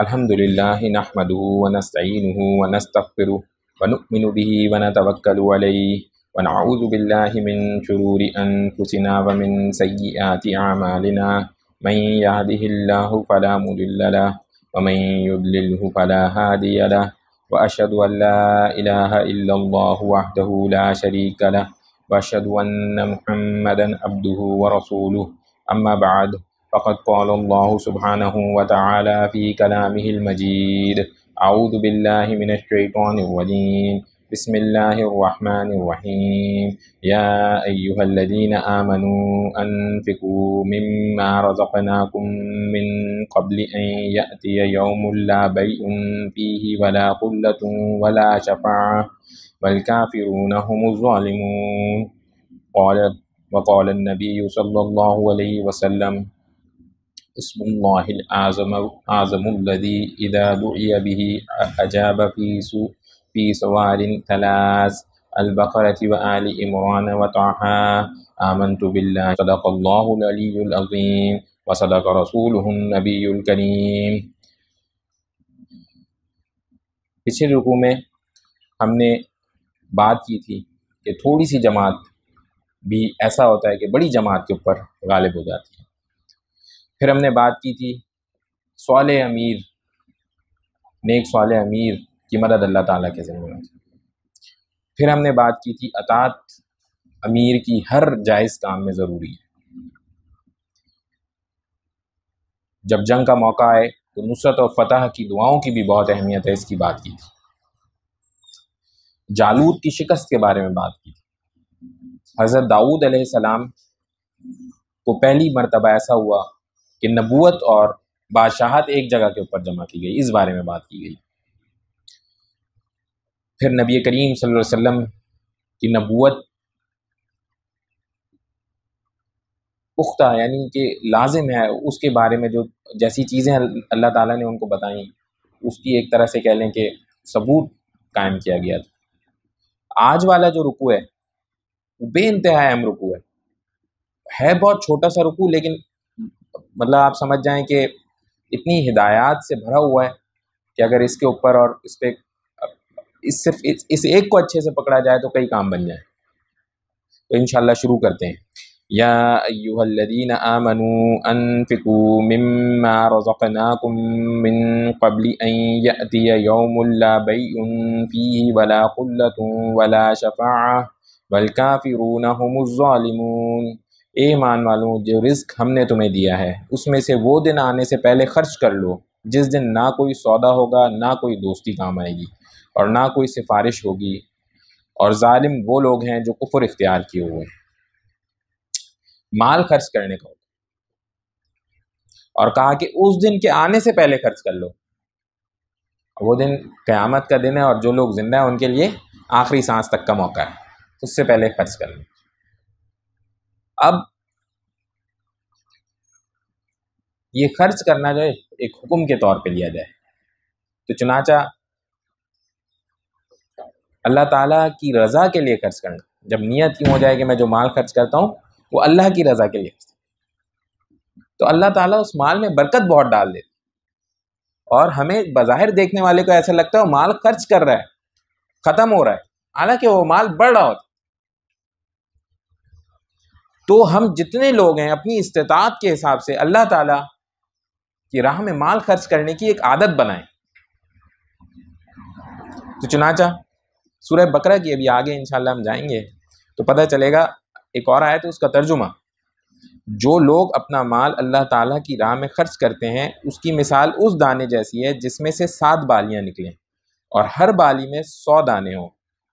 الحمد لله نحمده ونستعينه ونستغفره ونؤمن به ونتوكل عليه ونعوذ بالله من شرور أنفسنا ومن سيئات أعمالنا من يهده الله فلا مضل له ومن يضلله فلا هادي له وأشهد أن لا إله إلا الله وحده لا شريك له وأشهد أن محمدا عبده ورسوله أما بعد فقد قال الله سبحانه وتعالى في كلامه المجيد أعوذ بالله من الشيطان الرجيم بسم الله الرحمن الرحيم يا أيها الذين آمنوا أنفقوا مما رزقناكم من قبل أن يأتي يوم لا بيء فيه ولا قلة ولا شفاعة والكافرون هم الظالمون قال وقال النبي صلى الله عليه وسلم اسم الله الأعظم أعظم الذي إذا دعي به أجاب في سو في سوار ثلاث البقرة وآل عمران وطه آمنت بالله صدق الله العلي العظيم وصدق رسوله النبي الكريم पिछले रुकू में हमने बात की थी कि थोड़ी सी जमात भी ऐसा होता है कि बड़ी जमात के ऊपर गालिब हो जाती है फिर हमने बात की थी सवाल अमीर नेक सवाल अमीर की मदद अल्लाह ताला के ज़रिए फिर हमने बात की थी अतात अमीर की हर जायज़ काम में ज़रूरी है जब जंग का मौका आए तो नुसरत और फतह की दुआओं की भी बहुत अहमियत है इसकी बात की थी जालूद की शिकस्त के बारे में बात की थी हज़रत दाऊद सलाम को पहली मरतबा ऐसा हुआ कि नबूत और बादशाहत एक जगह के ऊपर जमा की गई इस बारे में बात की गई फिर नबी करीम सल्लल्लाहु अलैहि वसल्लम की नबूत पुख्ता यानी कि लाजिम है उसके बारे में जो जैसी चीज़ें अल्लाह ताला ने उनको बताई उसकी एक तरह से कह लें कि सबूत कायम किया गया था आज वाला जो रुकू है वो बे इंतहा अहम रुकू है है बहुत छोटा सा रुकू लेकिन मतलब आप समझ जाएं कि इतनी हिदायत से भरा हुआ है कि अगर इसके ऊपर और इस पर इस सिर्फ इस, इस एक को अच्छे से पकड़ा जाए तो कई काम बन जाए तो इन शुरू करते हैं या अयुहल्लिन आमनु अनफिकू मिम्मा रज़क़नाकुम मिन अन यअती यौमुल्ला बैउन फीही वला क़ुल्लतुन वला वल काफ़िरून हुमुज़ ज़ालिमून ए ईमान वालों जो रिस्क हमने तुम्हें दिया है उसमें से वो दिन आने से पहले खर्च कर लो जिस दिन ना कोई सौदा होगा ना कोई दोस्ती काम आएगी और ना कोई सिफारिश होगी और ालिम वो लोग हैं जो कुफर इख्तियार किए हुए हैं माल खर्च करने का और कहा कि उस दिन के आने से पहले खर्च कर लो वो दिन क़यामत का दिन है और जो लोग ज़िंदा हैं उनके लिए आखिरी सांस तक का मौका है उससे पहले खर्च कर लो अब ये खर्च करना जो एक हुक्म के तौर पे लिया जाए तो चुनाचा अल्लाह ताला की रज़ा के लिए खर्च करना जब नियत यूँ हो जाए कि मैं जो माल खर्च करता हूँ वो अल्लाह की रज़ा के लिए तो अल्लाह ताला उस माल में बरकत बहुत डाल देती और हमें बाहिर देखने वाले को ऐसा लगता है वो माल खर्च कर रहा है ख़त्म हो रहा है हालांकि वो माल बढ़ रहा होता तो हम जितने लोग हैं अपनी इस्तात के हिसाब से अल्लाह ताला की राह में माल खर्च करने की एक आदत बनाएं तो चुनाचा सूरह बकरा की अभी आगे इन हम जाएंगे तो पता चलेगा एक और आया तो उसका तर्जुमा जो लोग अपना माल अल्लाह ताला की राह में खर्च करते हैं उसकी मिसाल उस दाने जैसी है जिसमें से सात बालियां निकलें और हर बाली में सौ दाने हों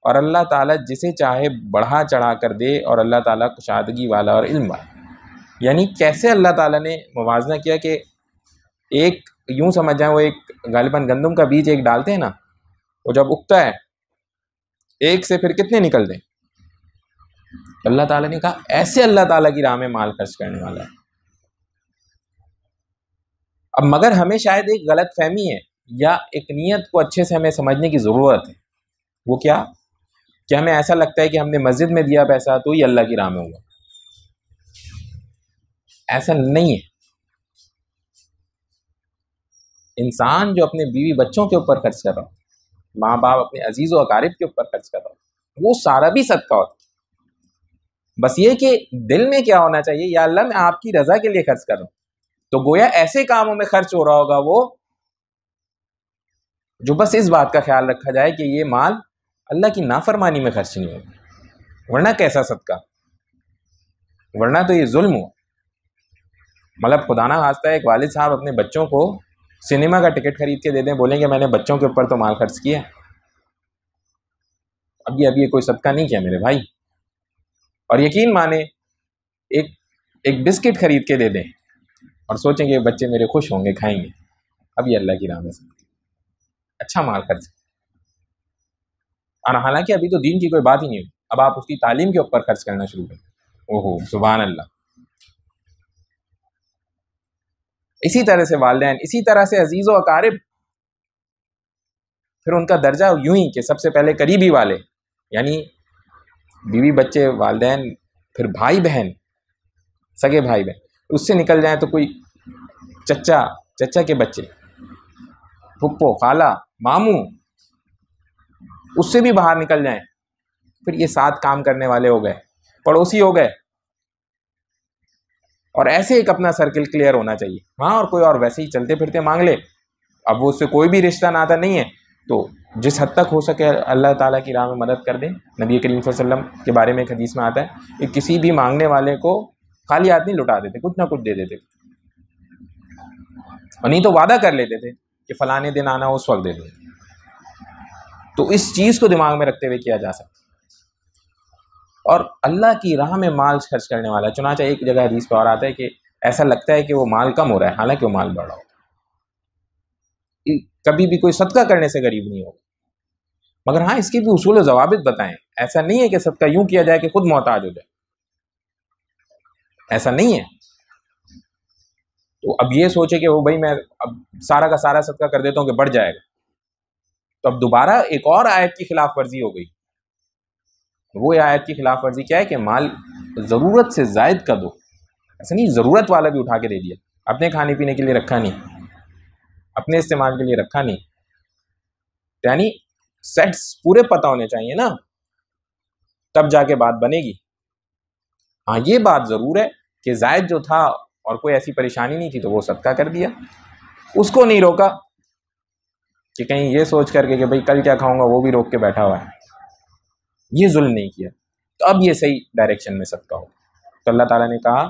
और अल्लाह ताला जिसे चाहे बढ़ा चढ़ा कर दे और अल्लाह ताला कुशादगी वाला और इल्म वाला यानी कैसे अल्लाह ताला ने मुवजना किया कि एक यूँ समझ जाए वो एक गालिबा गंदम का बीज एक डालते हैं ना वो जब उगता है एक से फिर कितने निकल दें अल्लाह ताला ने कहा ऐसे अल्लाह ताला की राह में माल खर्च करने वाला है अब मगर हमें शायद एक गलत फहमी है या एक नीयत को अच्छे से हमें समझने की ज़रूरत है वो क्या कि हमें ऐसा लगता है कि हमने मस्जिद में दिया पैसा तो ये अल्लाह की राह में हुआ ऐसा नहीं है इंसान जो अपने बीवी बच्चों के ऊपर खर्च कर रहा हो माँ बाप अपने अजीज़ व अकारिब के ऊपर खर्च कर रहा हो वो सारा भी सदका होता बस ये कि दिल में क्या होना चाहिए या अल्लाह मैं आपकी रज़ा के लिए खर्च कर रहा हूं तो गोया ऐसे कामों में खर्च हो रहा होगा वो जो बस इस बात का ख्याल रखा जाए कि ये माल अल्लाह की नाफरमानी में खर्च नहीं होगी वरना कैसा सदका वरना तो ये जुल्म हुआ मतलब खुदाना वास्ता एक वालिद साहब अपने बच्चों को सिनेमा का टिकट खरीद के दे दें बोलेंगे मैंने बच्चों के ऊपर तो माल खर्च किया अभी अभी कोई सदका नहीं किया मेरे भाई और यकीन माने एक एक बिस्किट खरीद के दे दें और सोचेंगे बच्चे मेरे खुश होंगे खाएंगे अभी अल्लाह की राम में अच्छा माल खर्च किया और हालांकि अभी तो दीन की कोई बात ही नहीं हुई अब आप उसकी तालीम के ऊपर खर्च करना शुरू करें ओहो सुबह अल्लाह इसी तरह से वालदेन इसी तरह से अजीज़ व अकारब फिर उनका दर्जा यूं ही कि सबसे पहले करीबी वाले यानी बीवी बच्चे वालदेन फिर भाई बहन सगे भाई बहन उससे निकल जाए तो कोई चचा चचा के बच्चे फुप्पो खाला मामू उससे भी बाहर निकल जाए फिर ये साथ काम करने वाले हो गए पड़ोसी हो गए और ऐसे एक अपना सर्किल क्लियर होना चाहिए हाँ और कोई और वैसे ही चलते फिरते मांग ले अब वो उससे कोई भी रिश्ता नाता नहीं है तो जिस हद तक हो सके अल्लाह ताला की राह में मदद कर दें नबी करीम वसल्लम के बारे में एक हदीस में आता है कि किसी भी मांगने वाले को खाली हाथ नहीं लुटा देते कुछ ना कुछ दे देते और नहीं तो वादा कर लेते थे कि फलाने दिन आना उस वक्त दे दूँगा तो इस चीज़ को दिमाग में रखते हुए किया जा सकता है और अल्लाह की राह में माल खर्च करने वाला चुनाचा एक जगह हदीस पर और आता है कि ऐसा लगता है कि वो माल कम हो रहा है हालांकि वो माल बढ़ा होता है कभी भी कोई सदका करने से गरीब नहीं होगा मगर हाँ इसके भी उसूल जवाब बताएं ऐसा नहीं है कि सदका यूं किया जाए कि खुद मोहताज हो जाए ऐसा नहीं है तो अब ये सोचे कि वो भाई मैं अब सारा का सारा सदका कर देता हूँ कि बढ़ जाएगा तो अब दोबारा एक और आयत की खिलाफ वर्जी हो गई वो आयत की खिलाफ वर्जी क्या है कि माल ज़रूरत से जायद का दो ऐसा नहीं ज़रूरत वाला भी उठा के दे दिया अपने खाने पीने के लिए रखा नहीं अपने इस्तेमाल के लिए रखा नहीं यानी सेट्स पूरे पता होने चाहिए ना तब जाके बात बनेगी हाँ ये बात ज़रूर है कि जायद जो था और कोई ऐसी परेशानी नहीं थी तो वो सदका कर दिया उसको नहीं रोका कि कहीं ये सोच करके कि भाई कल क्या खाऊंगा वो भी रोक के बैठा हुआ है ये जुल्म नहीं किया तो अब ये सही डायरेक्शन में सबका हो तो अल्लाह ताला ने कहा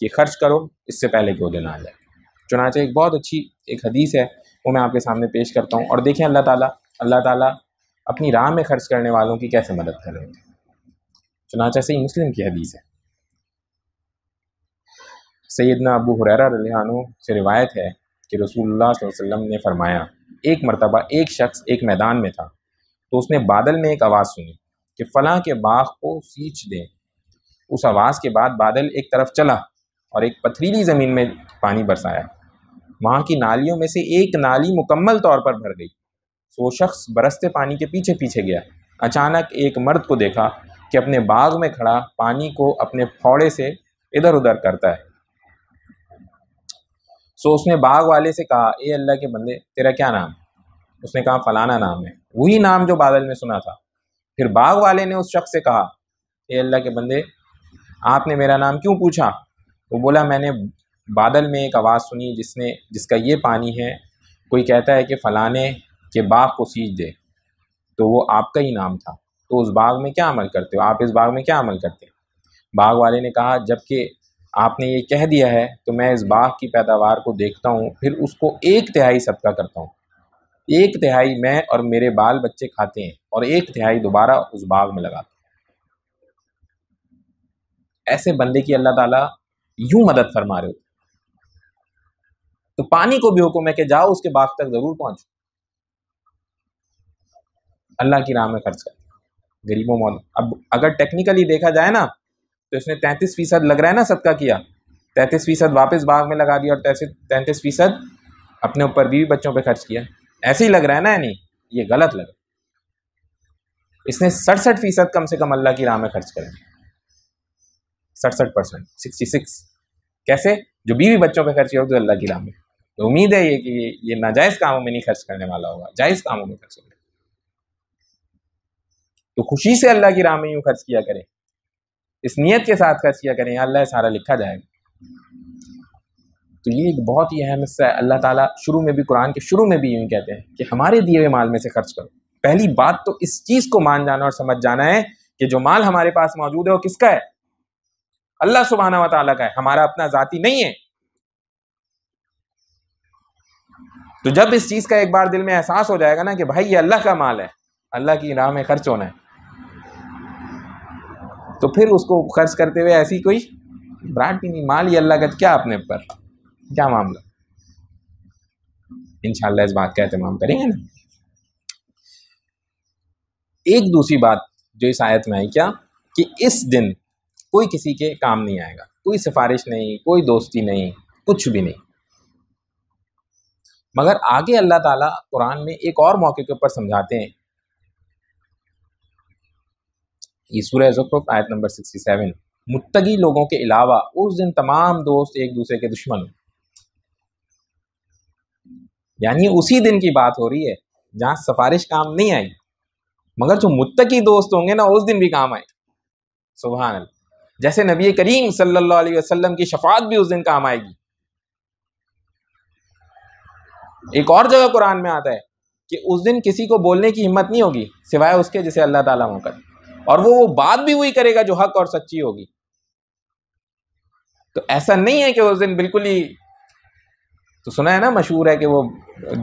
कि खर्च करो इससे पहले कि वो दिन आ जाए चुनाचे एक बहुत अच्छी एक हदीस है वो मैं आपके सामने पेश करता हूँ और देखें अल्लाह ताला अल्लाह ताला अपनी राह में खर्च करने वालों की कैसे मदद करेंगे चुनाचा सही मुस्लिम की हदीस है सैदना अबू हुरैरा रलिहानों से रिवायत है कि रसूल वसल्लम ने फरमाया एक मरतबा एक शख्स एक मैदान में था तो उसने बादल में एक आवाज़ सुनी कि फ़लाँ के बाग को सींच दें उस आवाज़ के बाद बादल एक तरफ चला और एक पथरीली ज़मीन में पानी बरसाया वहाँ की नालियों में से एक नाली मुकम्मल तौर पर भर गई तो वो शख्स बरसते पानी के पीछे पीछे गया अचानक एक मर्द को देखा कि अपने बाग में खड़ा पानी को अपने फौड़े से इधर उधर करता है सो उसने बाग वाले से कहा ए अल्लाह के बंदे तेरा क्या नाम है उसने कहा फ़लाना नाम है वही नाम जो बादल में सुना था फिर बाग वाले ने उस शख्स से कहा ए अल्लाह के बंदे आपने मेरा नाम क्यों पूछा वो तो बोला मैंने बादल में एक आवाज़ सुनी जिसने जिसका ये पानी है कोई कहता है कि फ़लाने के बाग को सींच दे तो वो आपका ही नाम था तो उस बाग में क्या अमल करते हो आप इस बाग में क्या अमल करते हो बाग वाले ने कहा जबकि आपने ये कह दिया है तो मैं इस बाग की पैदावार को देखता हूँ फिर उसको एक तिहाई सबका करता हूँ एक तिहाई मैं और मेरे बाल बच्चे खाते हैं और एक तिहाई दोबारा उस बाग में लगाते हैं ऐसे बंदे की अल्लाह ताला यूं मदद फरमा रहे हो तो पानी को भी हुक्म है कि जाओ उसके बाग तक ज़रूर पहुंचो अल्लाह की राह में खर्च कर गरीबों मौल अब अगर टेक्निकली देखा जाए ना तो इसने तैंतीस फीसद लग रहा है ना सदका किया तैंतीस फीसद वापस बाग में लगा दिया और तैंतीस फीसद अपने ऊपर बीवी बच्चों पे खर्च किया ऐसे ही लग रहा है ना यानी ये गलत लग इसने सड़सठ फीसद कम से कम अल्लाह की राह में खर्च करें सड़सठ परसेंट सिक्सटी सिक्स कैसे जो बीवी बच्चों पे खर्च किया तो अल्लाह की राह में तो उम्मीद है ये कि ये नाजायज़ कामों में नहीं खर्च करने वाला होगा जायज़ कामों में खर्च होगा तो खुशी से अल्लाह की राह में यूँ खर्च किया करें इस नीयत के साथ खर्च किया करें अल्लाह सारा लिखा जाएगा तो ये एक बहुत ही अहम हिस्सा है अल्लाह ताला शुरू में भी कुरान के शुरू में भी यूँ कहते हैं कि हमारे दिए हुए माल में से खर्च करो पहली बात तो इस चीज़ को मान जाना और समझ जाना है कि जो माल हमारे पास मौजूद है वो किसका है अल्लाह सुबहाना वाली का है हमारा अपना जाति नहीं है तो जब इस चीज़ का एक बार दिल में एहसास हो जाएगा ना कि भाई ये अल्लाह का माल है अल्लाह की राह में खर्च होना है तो फिर उसको खर्च करते हुए ऐसी कोई ब्रांड भी नहीं माल अल्लाह का क्या अपने पर क्या मामला इनशाला इस बात का एहतमाम करेंगे ना एक दूसरी बात जो इस आयत में आई क्या कि इस दिन कोई किसी के काम नहीं आएगा कोई सिफारिश नहीं कोई दोस्ती नहीं कुछ भी नहीं मगर आगे अल्लाह ताला कुरान में एक और मौके के ऊपर समझाते हैं ये सूर्य आयत नंबर सिक्सटी सेवन मुतगी लोगों के अलावा उस दिन तमाम दोस्त एक दूसरे के दुश्मन यानी उसी दिन की बात हो रही है जहाँ सिफारिश काम नहीं आएगी मगर जो मुतकी दोस्त होंगे ना उस दिन भी काम आए सुबह जैसे नबी करीम सल्लल्लाहु अलैहि वसल्लम की शफात भी उस दिन काम आएगी एक और जगह कुरान में आता है कि उस दिन किसी को बोलने की हिम्मत नहीं होगी सिवाय उसके जिसे अल्लाह ताला मौका और वो वो बात भी वही करेगा जो हक और सच्ची होगी तो ऐसा नहीं है कि उस दिन बिल्कुल ही तो सुना है ना मशहूर है कि वो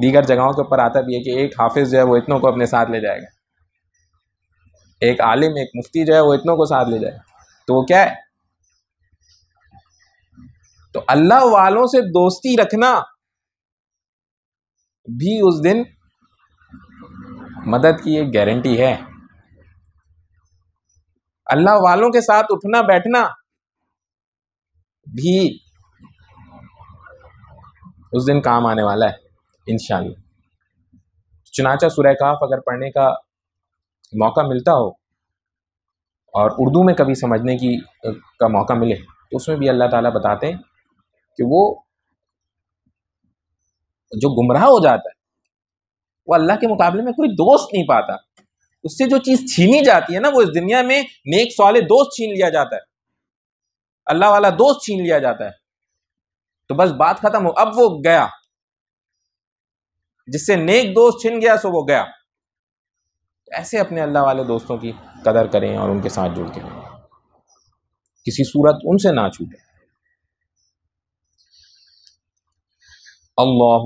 दीगर जगहों के ऊपर आता भी है कि एक हाफिज जो है वो इतनों को अपने साथ ले जाएगा एक आलिम एक मुफ्ती जो है वो इतनों को साथ ले जाएगा तो वो क्या है तो अल्लाह वालों से दोस्ती रखना भी उस दिन मदद की एक गारंटी है अल्लाह वालों के साथ उठना बैठना भी उस दिन काम आने वाला है इन चुनाचा सुरह काफ अगर पढ़ने का मौका मिलता हो और उर्दू में कभी समझने की का मौका मिले तो उसमें भी अल्लाह ताला बताते हैं कि वो जो गुमराह हो जाता है वो अल्लाह के मुकाबले में कोई दोस्त नहीं पाता उससे जो चीज छीनी जाती है ना वो इस दुनिया में नेक सवाले दोस्त छीन लिया जाता है अल्लाह वाला दोस्त छीन लिया जाता है तो बस बात खत्म हो अब वो गया जिससे नेक दोस्त छिन गया सो वो गया ऐसे अपने अल्लाह वाले दोस्तों की कदर करें और उनके साथ जुड़ के किसी सूरत उनसे ना छूटे अल्लाह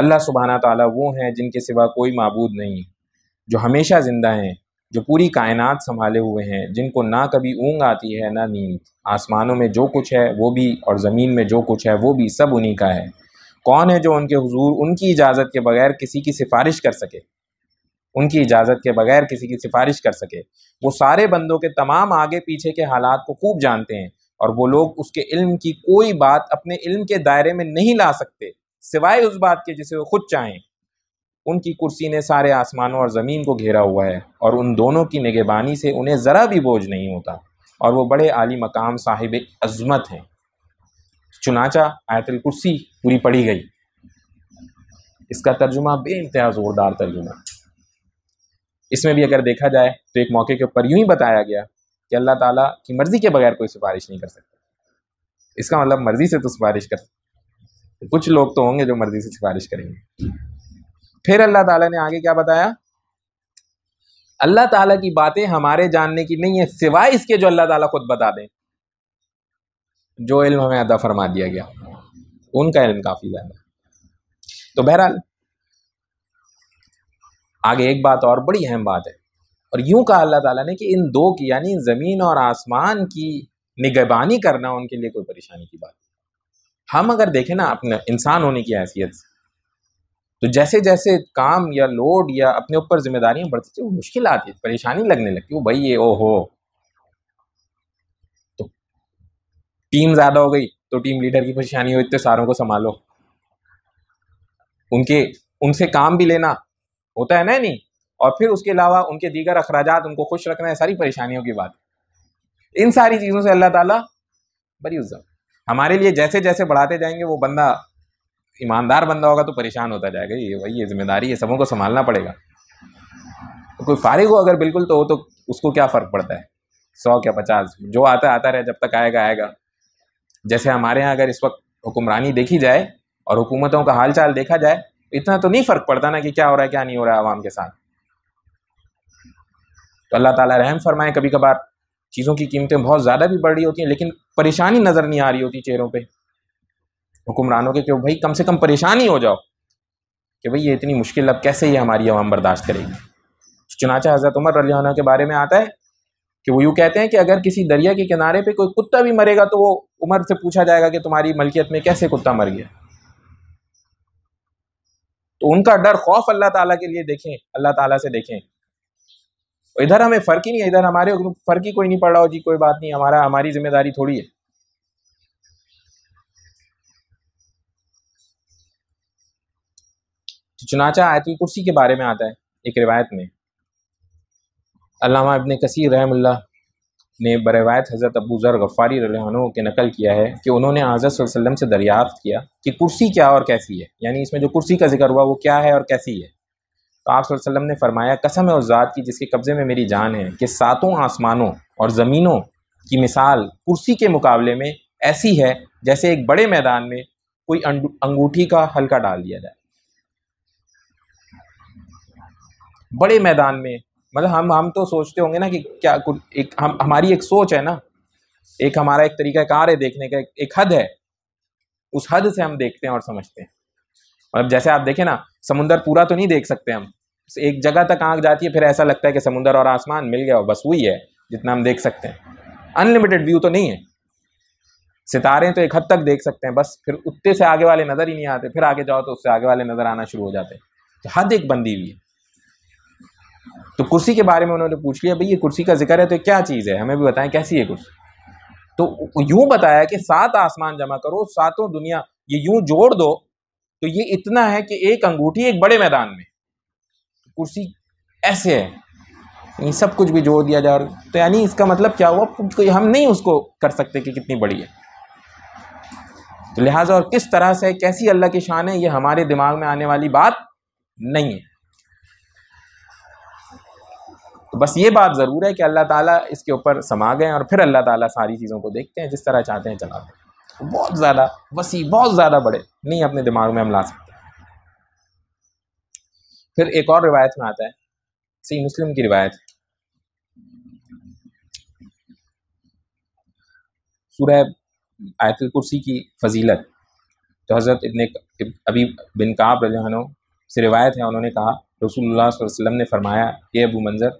अल्लाह सुबहाना ताली वो हैं जिनके सिवा कोई मबूद नहीं जो हमेशा ज़िंदा हैं जो पूरी कायनात संभाले हुए हैं जिनको ना कभी ऊँग आती है ना नींद आसमानों में जो कुछ है वो भी और ज़मीन में जो कुछ है वो भी सब उन्हीं का है कौन है जो उनके हजूर उनकी इजाज़त के बगैर किसी की सिफारिश कर सके उनकी इजाज़त के बगैर किसी की सिफारिश कर सके वो सारे बंदों के तमाम आगे पीछे के हालात को खूब जानते हैं और वो लोग उसके इल्म की कोई बात अपने इल्म के दायरे में नहीं ला सकते सिवाय उस बात के जिसे वो खुद चाहें उनकी कुर्सी ने सारे आसमानों और ज़मीन को घेरा हुआ है और उन दोनों की निगेबानी से उन्हें ज़रा भी बोझ नहीं होता और वो बड़े आली मकाम साहिब अजमत हैं चुनाचा आयतल कुर्सी पूरी पढ़ी गई इसका तर्जुमा इंतहा ज़ोरदार तर्जुमा इसमें भी अगर देखा जाए तो एक मौके के ऊपर यूं ही बताया गया कि अल्लाह ताला की मर्ज़ी के बगैर कोई सिफारिश नहीं कर सकता इसका मतलब मर्ज़ी से तो सिफारिश कर सकता कुछ लोग तो होंगे जो मर्जी से सिफारिश करेंगे फिर अल्लाह ताला ने आगे क्या बताया अल्लाह ताला की बातें हमारे जानने की नहीं है सिवाय इसके जो अल्लाह ताला खुद बता दें जो इल्म हमें अदा फरमा दिया गया उनका इल्म काफ़ी ज़्यादा तो बहरहाल आगे एक बात और बड़ी अहम बात है और यूं कहा अल्लाह ताला ने कि इन दो की यानी ज़मीन और आसमान की निगरबानी करना उनके लिए कोई परेशानी की बात हम अगर देखें ना अपने इंसान होने की हैसियत से तो जैसे जैसे काम या लोड या अपने ऊपर जिम्मेदारियां बढ़ती थी वो मुश्किल आती थी परेशानी लगने लगती वो भाई ये ओ हो तो टीम ज़्यादा हो गई तो टीम लीडर की परेशानी हो इतने सारों को संभालो उनके उनसे काम भी लेना होता है ना नहीं और फिर उसके अलावा उनके दीगर अखराज उनको खुश रखना है सारी परेशानियों की बात इन सारी चीज़ों से अल्लाह ताला बड़ी उज्जम हमारे लिए जैसे जैसे बढ़ाते जाएंगे वो बंदा ईमानदार बंदा होगा तो परेशान होता जाएगा ये वही ये जिम्मेदारी है सबों को संभालना पड़ेगा तो कोई फारिग हो अगर बिल्कुल तो हो तो उसको क्या फ़र्क पड़ता है सौ क्या पचास जो आता आता रहे जब तक आएगा आएगा जैसे हमारे यहाँ अगर इस वक्त हुक्मरानी देखी जाए और हुकूमतों का हाल चाल देखा जाए इतना तो नहीं फ़र्क पड़ता ना कि क्या हो रहा है क्या नहीं हो रहा है आवाम के साथ तो अल्लाह ताला रहम फरमाए कभी कभार चीज़ों की कीमतें बहुत ज़्यादा भी बढ़ रही होती हैं लेकिन परेशानी नज़र नहीं आ रही होती चेहरों पर हुक्मरानों के क्यों भाई कम से कम परेशानी हो जाओ कि भाई ये इतनी मुश्किल अब कैसे ये हमारी आवाम बर्दाश्त करेगी चुनाचा हज़रत उमर रजाना के बारे में आता है कि वो यूँ कहते हैं कि अगर किसी दरिया के किनारे पे कोई कुत्ता भी मरेगा तो वो उमर से पूछा जाएगा कि तुम्हारी मलकियत में कैसे कुत्ता मर गया तो उनका डर खौफ अल्लाह ताला के लिए देखें अल्लाह ताला से देखें इधर हमें फ़र्क ही नहीं है इधर हमारे फ़र्क ही कोई नहीं पड़ रहा हो जी कोई बात नहीं हमारा हमारी जिम्मेदारी थोड़ी है तो चुनाचा आयतुल कुर्सी के बारे में आता है एक रिवायत में अलामा इबन कसीर रहमल्ला ने बरवायत हज़रत अबू ज़र गफ़ारी रहो के नकल किया है कि उन्होंने आज़त वसल्लम से दरियाफ़्त किया कि कुर्सी क्या और कैसी है यानी इसमें जो कुर्सी का जिक्र हुआ वो क्या है और कैसी है तो आप वसल्लम ने फरमाया कसम है उस ज़ात की जिसके कब्ज़े में मेरी जान है कि सातों आसमानों और ज़मीनों की मिसाल कुर्सी के मुकाबले में ऐसी है जैसे एक बड़े मैदान में कोई अंगूठी का हल्का डाल दिया जाए बड़े मैदान में मतलब हम हम तो सोचते होंगे ना कि क्या एक हम हमारी एक सोच है ना एक हमारा एक तरीका कार है देखने का एक, एक हद है उस हद से हम देखते हैं और समझते हैं मतलब अब जैसे आप देखें ना समुंदर पूरा तो नहीं देख सकते हम एक जगह तक आँख जाती है फिर ऐसा लगता है कि समुंदर और आसमान मिल गया और बस वही है जितना हम देख सकते हैं अनलिमिटेड व्यू तो नहीं है सितारे तो एक हद तक देख सकते हैं बस फिर उत्ते से आगे वाले नज़र ही नहीं आते फिर आगे जाओ तो उससे आगे वाले नज़र आना शुरू हो जाते तो हद एक बंदी हुई है तो कुर्सी के बारे में उन्होंने पूछ लिया भाई ये कुर्सी का जिक्र है तो क्या चीज़ है हमें भी बताएं कैसी है कुर्सी तो यूं बताया कि सात आसमान जमा करो सातों दुनिया ये यूं जोड़ दो तो ये इतना है कि एक अंगूठी एक बड़े मैदान में कुर्सी ऐसे है सब कुछ भी जोड़ दिया जा रहा तो यानी इसका मतलब क्या हुआ हम नहीं उसको कर सकते कि कितनी बड़ी है तो लिहाजा और किस तरह से कैसी अल्लाह की शान है ये हमारे दिमाग में आने वाली बात नहीं है तो बस ये बात ज़रूर है कि अल्लाह ताला इसके ऊपर समा गए और फिर अल्लाह ताला सारी चीज़ों को देखते हैं जिस तरह चाहते हैं चलाते हैं बहुत ज़्यादा वसी बहुत ज़्यादा बड़े नहीं अपने दिमाग में हम ला सकते फिर एक और रिवायत में आता है सही मुस्लिम की रिवायत सूरह आयतुल कुर्सी की फजीलत तो हज़रत इतने अभी बिन काब रजहानो से रिवायत है उन्होंने कहा रसूलुल्लाह वसल्लम ने फरमाया ये अबू मंज़र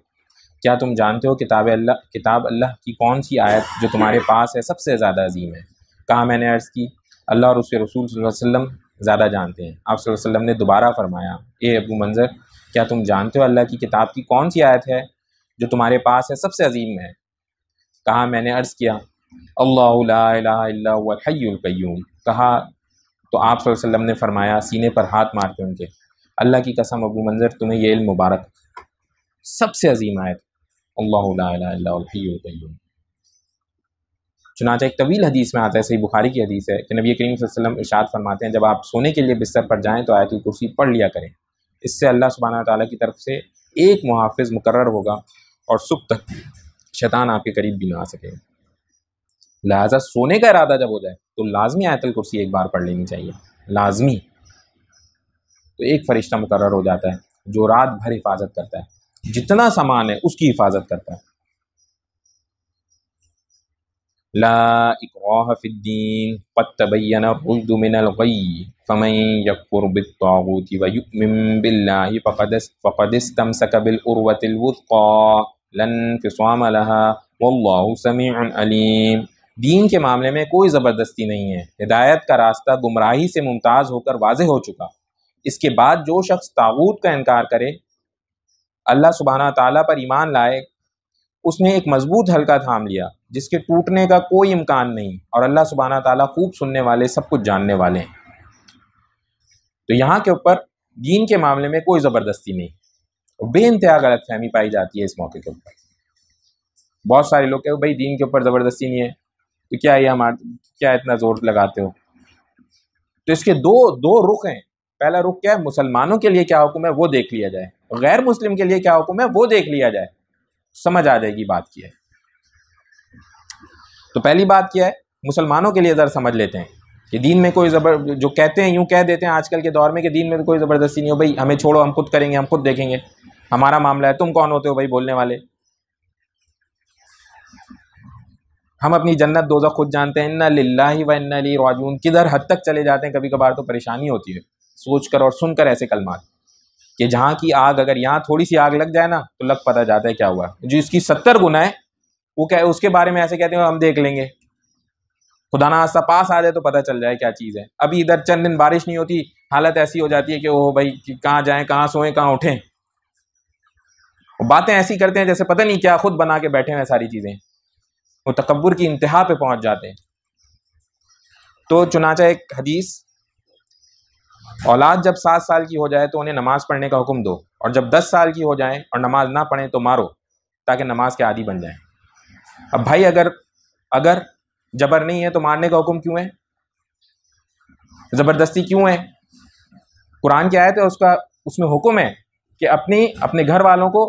क्या तुम जानते हो किताब अल्लाह किताब अल्लाह की कौन सी आयत जो तुम्हारे पास है सबसे ज़्यादा अजीम है कहा मैंने अर्ज़ की अल्लाह और उसके रसूल वसम ज़्यादा जानते हैं आप वसल्लम ने दोबारा फरमाया ए अबू मंज़र क्या तुम जानते हो अल्लाह की किताब की कौन सी आयत है जो तुम्हारे पास है सबसे अजीम है कहा मैंने अर्ज़ किया अल्लाहल्लाम कहा तो आप वसल्लम ने फरमाया सीने पर हाथ मार के उनके अल्लाह की कसम अबू मंज़र तुम्हें ये मुबारक सबसे अजीम आयत अल्लाह चुनाचा एक तवील हदीस में आता है सही बुखारी की हदीस है कि नबी करीम वसल्लम इशाद फरमाते हैं जब आप सोने के लिए बिस्तर पर जाएँ तो आयतुल कुर्सी पढ़ लिया करें इससे अल्लाह सुबहाना तौली की तरफ से एक मुहाफ़ मुकर होगा और सुख तक शैतान आपके करीब भी ना आ सके लिहाजा सोने का इरादा जब हो जाए तो लाजमी आयतल कुर्सी एक बार पढ़ लेनी चाहिए लाजमी तो एक फरिश्ता मुकर हो जाता है जो रात भर हिफाजत करता है जितना सामान है उसकी हिफाजत करता है ला इकराहफ़ीन पत्तबैन मिनलगई फ़मन यकफुर बिलतागूति वयुमिन बिल्लाहि फ़क़द इस्तमसक बिलउर्वतिलवुस्क़ा लन फ़िसाम लहा वल्लाहु समीउन अलीम दीन के मामले में कोई ज़बरदस्ती नहीं है हिदायत का रास्ता गुमराही से मुमताज़ होकर वाजे हो चुका इसके बाद जो शख्स ताबूत का इनकार करे अल्लाह सुबहाना ताली पर ईमान लाए उसने एक मजबूत हल्का थाम लिया जिसके टूटने का कोई इम्कान नहीं और अल्लाह सुबहाना ताली खूब सुनने वाले सब कुछ जानने वाले हैं तो यहाँ के ऊपर दीन के मामले में कोई ज़बरदस्ती नहीं और इंतहा गलत फहमी पाई जाती है इस मौके के ऊपर बहुत सारे लोग कहे भाई दीन के ऊपर ज़बरदस्ती नहीं है तो क्या ये हमारे क्या इतना ज़ोर लगाते हो तो इसके दो दो रुख हैं पहला रुख क्या है मुसलमानों के लिए क्या हुक्म है वो देख लिया जाए गैर मुस्लिम के लिए क्या हुक्म है वो देख लिया जाए समझ आ जाएगी बात की है तो पहली बात क्या है मुसलमानों के लिए ज़रा समझ लेते हैं कि दीन में कोई ज़बर जो कहते हैं यूँ कह देते हैं आजकल के दौर में कि दीन में तो कोई ज़बरदस्ती नहीं हो भाई हमें छोड़ो हम खुद करेंगे हम खुद देखेंगे हमारा मामला है तुम कौन होते हो भाई बोलने वाले हम अपनी जन्नत दोजा खुद जानते हैं इन्ना लिल्ला व इन्ना ली राजून किधर हद तक चले जाते हैं कभी कभार तो परेशानी होती है सोच कर और सुनकर ऐसे कलमात कि जहां की आग अगर यहाँ थोड़ी सी आग लग जाए ना तो लग पता जाता है क्या हुआ जो इसकी सत्तर गुना है वो क्या उसके बारे में ऐसे कहते हैं हम देख लेंगे खुदा ना आस्ता पास आ जाए तो पता चल जाए क्या चीज़ है अभी इधर चंद दिन बारिश नहीं होती हालत ऐसी हो जाती है कि ओह भाई कहाँ जाए कहाँ सोए कहाँ उठे बातें ऐसी करते हैं जैसे पता नहीं क्या खुद बना के बैठे हैं सारी चीज़ें वो तकबर की इंतहा पे पहुंच जाते हैं तो चुनाचा एक हदीस औलाद जब सात साल की हो जाए तो उन्हें नमाज़ पढ़ने का हुक्म दो और जब दस साल की हो जाए और नमाज ना पढ़ें तो मारो ताकि नमाज के आदि बन जाए अब भाई अगर अगर जबर नहीं है तो मारने का हुक्म क्यों है ज़बरदस्ती क्यों है कुरान की आयत है उसका उसमें हुक्म है कि अपनी अपने घर वालों को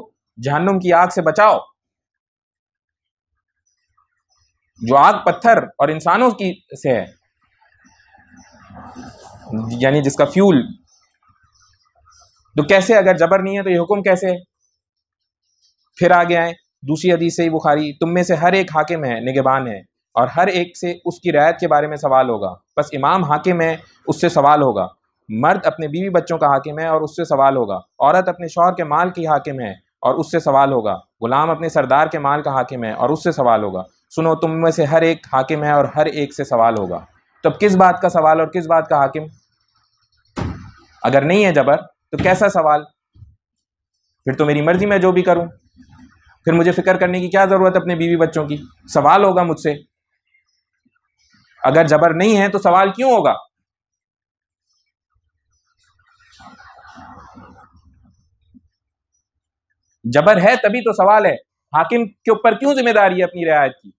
जहन्नुम की आग से बचाओ जो आग पत्थर और इंसानों की से है यानी जिसका फ्यूल तो कैसे अगर जबर नहीं है तो ये हुक्म कैसे है फिर आगे आए दूसरी हदीस से ही बुखारी तुम में से हर एक हाकिम है निगेबान है और हर एक से उसकी रायत के बारे में सवाल होगा बस इमाम हाकिम है उससे सवाल होगा मर्द अपने बीवी बच्चों का हाकिम है और उससे सवाल होगा औरत अपने शौहर के माल की हाकिम है और उससे सवाल होगा गुलाम अपने सरदार के माल का हाकिम है और उससे सवाल होगा सुनो तुम में से हर एक हाकिम है और हर एक से सवाल होगा तब तो किस बात का सवाल और किस बात का हाकिम अगर नहीं है जबर तो कैसा सवाल फिर तो मेरी मर्जी मैं जो भी करूं फिर मुझे फिक्र करने की क्या ज़रूरत है अपने बीवी बच्चों की सवाल होगा मुझसे अगर जबर नहीं है तो सवाल क्यों होगा जबर है तभी तो सवाल है हाकिम के ऊपर क्यों जिम्मेदारी है अपनी रियायत की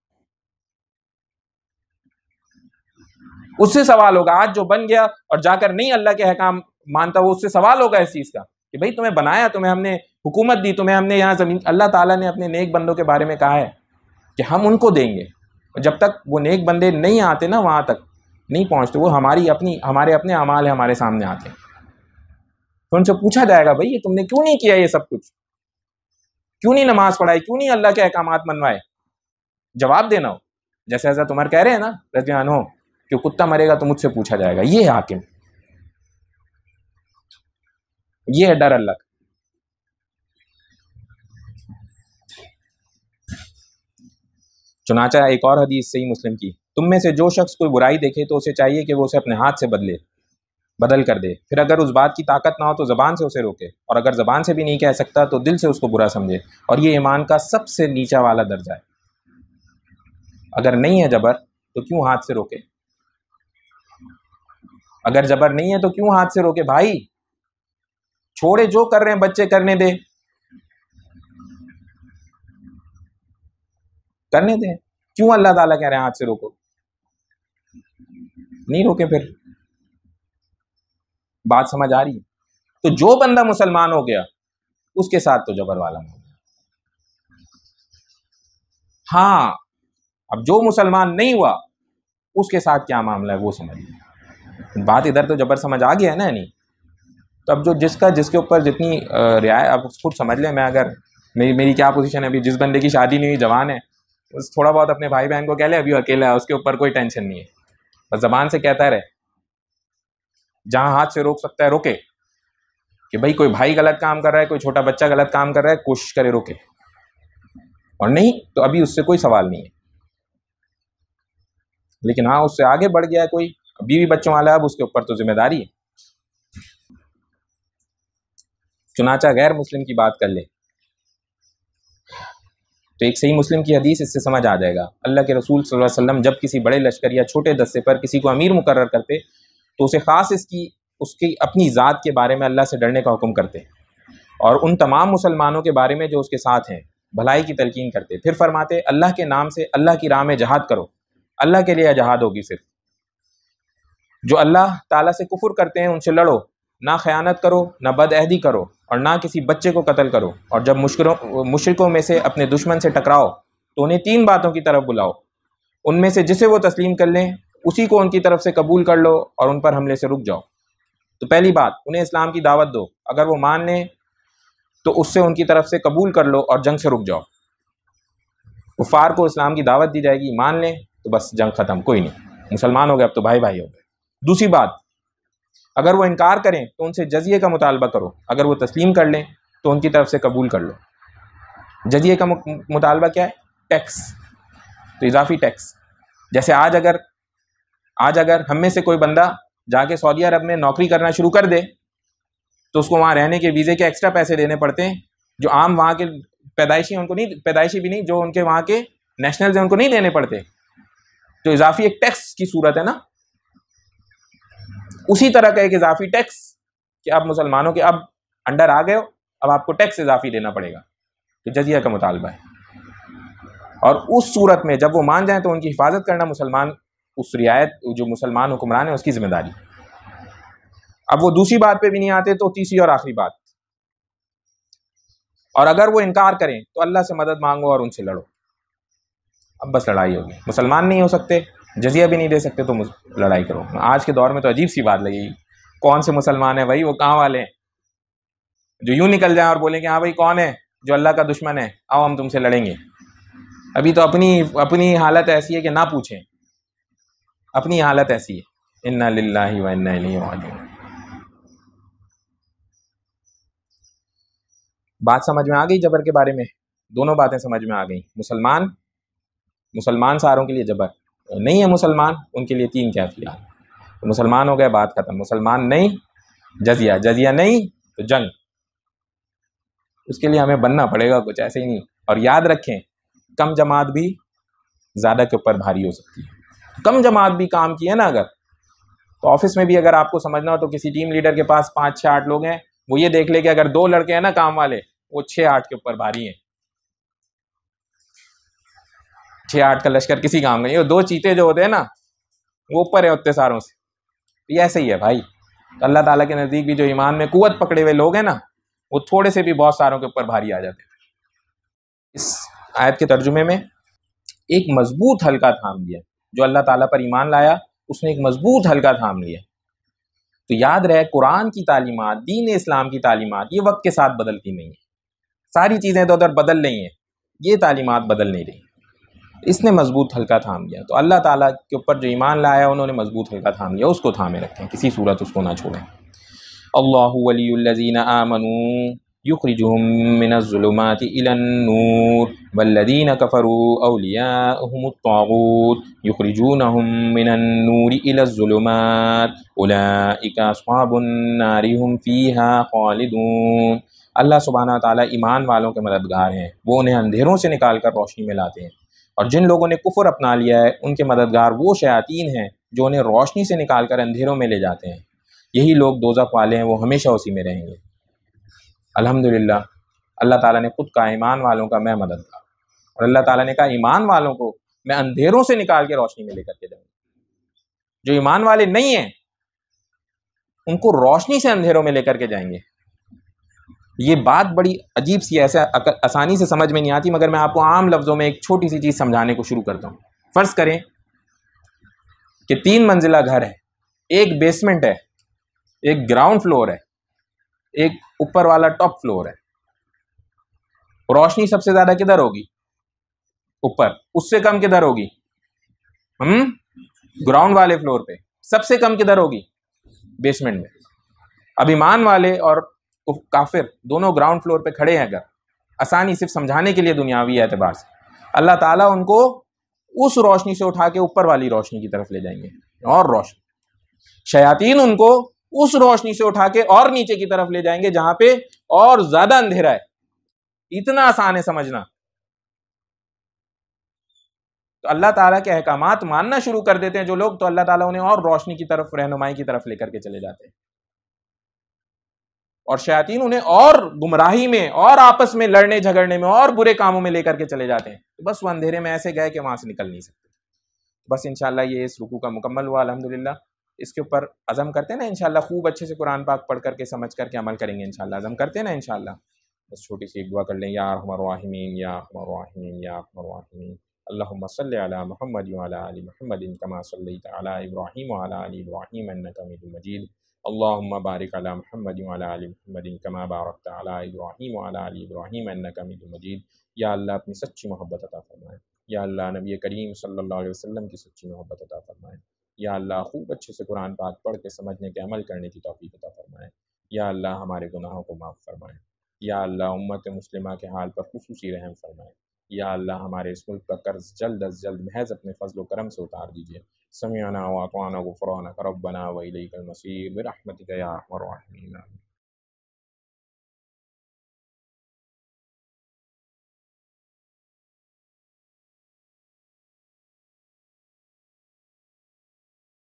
उससे सवाल होगा आज जो बन गया और जाकर नहीं अल्लाह के अहकाम मानता वो उससे सवाल होगा इस चीज़ का कि भाई तुम्हें बनाया तुम्हें हमने हुकूमत दी तुम्हें हमने यहाँ ज़मीन अल्लाह ताला ने अपने नेक बंदों के बारे में कहा है कि हम उनको देंगे और जब तक वो नेक बंदे नहीं आते ना वहाँ तक नहीं पहुँचते वो हमारी अपनी हमारे अपने अमाल है हमारे सामने आते हैं तो उनसे पूछा जाएगा भाई ये तुमने क्यों नहीं किया ये सब कुछ क्यों नहीं नमाज पढ़ाई क्यों नहीं अल्लाह के अहकाम मनवाए जवाब देना हो जैसे ऐसा तुम्हारे कह रहे हैं ना रजियान हो जो कुत्ता मरेगा तो मुझसे पूछा जाएगा ये है हाकिम ये है डर अल्लाह चुनाचा एक और हदीस सही मुस्लिम की तुम में से जो शख्स कोई बुराई देखे तो उसे चाहिए कि वो उसे अपने हाथ से बदले बदल कर दे फिर अगर उस बात की ताकत ना हो तो ज़बान से उसे रोके और अगर ज़बान से भी नहीं कह सकता तो दिल से उसको बुरा समझे और ये ईमान का सबसे नीचा वाला दर्जा है अगर नहीं है जबर तो क्यों हाथ से रोके अगर जबर नहीं है तो क्यों हाथ से रोके भाई छोड़े जो कर रहे हैं बच्चे करने दे करने दे क्यों अल्लाह ताला कह रहे हैं हाथ से रोको नहीं रोके फिर बात समझ आ रही है तो जो बंदा मुसलमान हो गया उसके साथ तो जबर वाला हो गया हाँ अब जो मुसलमान नहीं हुआ उसके साथ क्या मामला है वो समझ लिया बात इधर तो जबर समझ आ गया है ना यानी तो अब जो जिसका जिसके ऊपर जितनी रियाय आप खुद समझ लें मैं अगर मेरी मेरी क्या पोजीशन है अभी जिस बंदे की शादी नहीं हुई जवान है उस थोड़ा बहुत अपने भाई बहन को कह ले अभी अकेला है उसके ऊपर कोई टेंशन नहीं है बस जबान से कहता रहे जहाँ हाथ से रोक सकता है रोके कि भाई कोई भाई गलत काम कर रहा है कोई छोटा बच्चा गलत काम कर रहा है कोशिश करे रोके और नहीं तो अभी उससे कोई सवाल नहीं है लेकिन हाँ उससे आगे बढ़ गया कोई बीवी बच्चों वाला अब उसके ऊपर तो जिम्मेदारी है चुनाचा गैर मुस्लिम की बात कर ले तो एक सही मुस्लिम की हदीस इससे समझ आ जाएगा अल्लाह के रसूल सल्लल्लाहु अलैहि वसल्लम जब किसी बड़े लश्कर या छोटे दस्ते पर किसी को अमीर मुकर करते तो उसे ख़ास इसकी उसकी अपनी ज़ात के बारे में अल्लाह से डरने का हुक्म करते और उन तमाम मुसलमानों के बारे में जो उसके साथ हैं भलाई की तलकिन करते फिर फरमाते अल्लाह के नाम से अल्लाह की राह में जहाद करो अल्लाह के लिए जहाद होगी सिर्फ जो अल्लाह ताला से कुफ़ुर करते हैं उनसे लड़ो ना ख़यानत करो ना बदअहदी करो और ना किसी बच्चे को कत्ल करो और जब मुश्करों मुशरकों में से अपने दुश्मन से टकराओ तो उन्हें तीन बातों की तरफ बुलाओ उनमें से जिसे वो तस्लीम कर लें उसी को उनकी तरफ से कबूल कर लो और उन पर हमले से रुक जाओ तो पहली बात उन्हें इस्लाम की दावत दो अगर वो मान लें तो उससे उनकी तरफ से कबूल कर लो और जंग से रुक जाओ कुफ़ार को इस्लाम की दावत दी जाएगी मान लें तो बस जंग ख़त्म कोई नहीं मुसलमान हो गए अब तो भाई भाई हो गए दूसरी बात अगर वो इनकार करें तो उनसे जजिए का मुतालबा करो अगर वो तस्लीम कर लें तो उनकी तरफ से कबूल कर लो जजिए का मुतालबा क्या है टैक्स तो इजाफी टैक्स जैसे आज अगर आज अगर हम में से कोई बंदा जाके सऊदी अरब में नौकरी करना शुरू कर दे तो उसको वहाँ रहने के वीज़े के एक्स्ट्रा पैसे देने पड़ते हैं जो आम वहाँ के पैदाइशी उनको नहीं पैदाइशी भी नहीं जो उनके वहाँ के नेशनल्स हैं उनको नहीं देने पड़ते तो इजाफी एक टैक्स की सूरत है ना उसी तरह का एक इजाफी टैक्स कि आप मुसलमानों के अब अंडर आ गए हो अब आपको टैक्स इजाफी देना पड़ेगा तो जजिया का मुतालबा है और उस सूरत में जब वो मान जाएं तो उनकी हिफाजत करना मुसलमान उस रियायत जो मुसलमान हुक्मरान है उसकी जिम्मेदारी अब वो दूसरी बात पे भी नहीं आते तो तीसरी और आखिरी बात और अगर वो इनकार करें तो अल्लाह से मदद मांगो और उनसे लड़ो अब बस लड़ाई होगी मुसलमान नहीं हो सकते जजिया भी नहीं दे सकते तो लड़ाई करो आज के दौर में तो अजीब सी बात लगेगी कौन से मुसलमान है भाई वो कहाँ वाले हैं जो यूं निकल जाए और बोले कि हाँ भाई कौन है जो अल्लाह का दुश्मन है आओ हम तुमसे लड़ेंगे अभी तो अपनी अपनी हालत ऐसी है कि ना पूछें अपनी हालत ऐसी है इन्ना लाला वाजू बात समझ में आ गई जबर के बारे में दोनों बातें समझ में आ गई मुसलमान मुसलमान सारों के लिए जबर नहीं है मुसलमान उनके लिए तीन कैफियात तो मुसलमान हो गए बात खत्म मुसलमान नहीं जजिया जजिया नहीं तो जंग उसके लिए हमें बनना पड़ेगा कुछ ऐसे ही नहीं और याद रखें कम जमात भी ज़्यादा के ऊपर भारी हो सकती है कम जमात भी काम की है ना अगर तो ऑफिस में भी अगर आपको समझना हो तो किसी टीम लीडर के पास पाँच छः आठ लोग हैं वो ये देख ले कि अगर दो लड़के हैं ना काम वाले वो छः आठ के ऊपर भारी हैं छः आठ का लश्कर किसी काम नहीं और दो चीते जो होते हैं ना वो ऊपर है उतने सारों से ये ऐसे ही है भाई तो अल्लाह ताला के नज़दीक भी जो ईमान में कुत पकड़े हुए लोग हैं ना वो थोड़े से भी बहुत सारों के ऊपर भारी आ जाते हैं इस आयत के तर्जुमे में एक मजबूत हल्का थाम लिया जो अल्लाह ताला पर ईमान लाया उसने एक मजबूत हल्का थाम लिया तो याद रहे कुरान की तालीमत दीन इस्लाम की तालीमत ये वक्त के साथ बदलती नहीं है सारी चीज़ें तो उधर बदल रही हैं ये तालीमत बदल नहीं रही इसने मजबूत हल्का थाम लिया तो अल्लाह ताला के ऊपर जो ईमान लाया उन्होंने मजबूत हल्का थाम लिया उसको थामे रखें किसी सूरत उसको ना छोड़ें अल्लाह आमनू युखरिजुमिनज़ुलुमात इलन्नूर वल्लदीन कफरू अलियात युखरिजूनहुम मिनन्नूर अल्लाह सुबहाना ईमान वालों के मददगार हैं वो उन्हें अंधेरों से निकाल कर रोशनी में लाते हैं और जिन लोगों ने कुफर अपना लिया है उनके मददगार वो शयातीन हैं जो उन्हें रोशनी से निकाल कर अंधेरों में ले जाते हैं यही लोग दोजा वाले हैं वो हमेशा उसी में रहेंगे अल्हम्दुलिल्लाह अल्लाह ताला ने खुद कहा ईमान वालों का मैं मददगार और अल्लाह ताला ने कहा ईमान वालों को मैं अंधेरों से निकाल के रोशनी में लेकर के जाऊंगा जो ईमान वाले नहीं हैं उनको रोशनी से अंधेरों में लेकर के जाएंगे ये बात बड़ी अजीब सी ऐसे आसानी से समझ में नहीं आती मगर मैं आपको आम लफ्ज़ों में एक छोटी सी चीज़ समझाने को शुरू करता हूँ फ़र्ज़ करें कि तीन मंजिला घर है एक बेसमेंट है एक ग्राउंड फ्लोर है एक ऊपर वाला टॉप फ्लोर है रोशनी सबसे ज़्यादा किधर होगी ऊपर उससे कम किधर होगी हम हम्म? ग्राउंड वाले फ्लोर पे सबसे कम किधर होगी बेसमेंट में अभिमान वाले और काफिर दोनों ग्राउंड फ्लोर पे खड़े हैं अगर आसानी सिर्फ समझाने के लिए दुनियावी एतबार से अल्लाह ताला उनको उस रोशनी से उठा के ऊपर वाली रोशनी की तरफ ले जाएंगे और रोशनी शयातीन उनको उस रोशनी से उठा के और नीचे की तरफ ले जाएंगे जहां पे और ज्यादा अंधेरा है इतना आसान है समझना तो अल्लाह ताला के अहकाम मानना शुरू कर देते हैं जो लोग तो अल्लाह ताला उन्हें और रोशनी की तरफ रहनुमाई की तरफ लेकर के चले जाते हैं और शयातीन उन्हें और गुमराही में और आपस में लड़ने झगड़ने में और बुरे कामों में लेकर के चले जाते हैं तो बस वो अंधेरे में ऐसे गए कि वहाँ से निकल नहीं सकते बस इनशाला ये इस रुकू का मुकम्मल हुआ अलहमदिल्ला इसके ऊपर अज़म करते हैं ना इनशाला खूब अच्छे से कुरान पाक पढ़ करके समझ करके अमल करेंगे इनशाला अज़म करते हैं ना इनशाला बस छोटी सी दुआ कर लें या हमरवाहिमीन या हमरवाहिमीन या हमरवाहिमीन अल्लाहुम्मा सल्ली अला मुहम्मद व अला आलि मुहम्मद कमा सल्लैत अला इब्राहीम व अला आलि इब्राहीम अन्नका अल्लाहुम्मा बारिक अला महमद वाली महमद कमा बारक अला इब्राहिम वाला अली इब्राहिम अन्नक हमीद मजीद या अल्लाह अपनी सच्ची मोहब्बत अता फरमाए या अल्लाह नबी करीम सल्लल्लाहु अलैहि वसल्लम की सच्ची मोहब्बत अता फरमाए या अल्लाह खूब अच्छे से कुरान पाक पढ़ के समझने के अमल करने की तोफ़ी अता फरमाए या अल्लाह हमारे गुनाहों को माफ़ फरमाए या अल्लाह उम्मत मुस्लिमा के हाल पर खसूसी रहम फरमाए या अल्लाह हमारे इस मुल्क का कर्ज जल्द अज जल्द महज अपने फजल करम से उतार दीजिए समियाना वाताना गफ़राना करबना वही मसीर बरहमत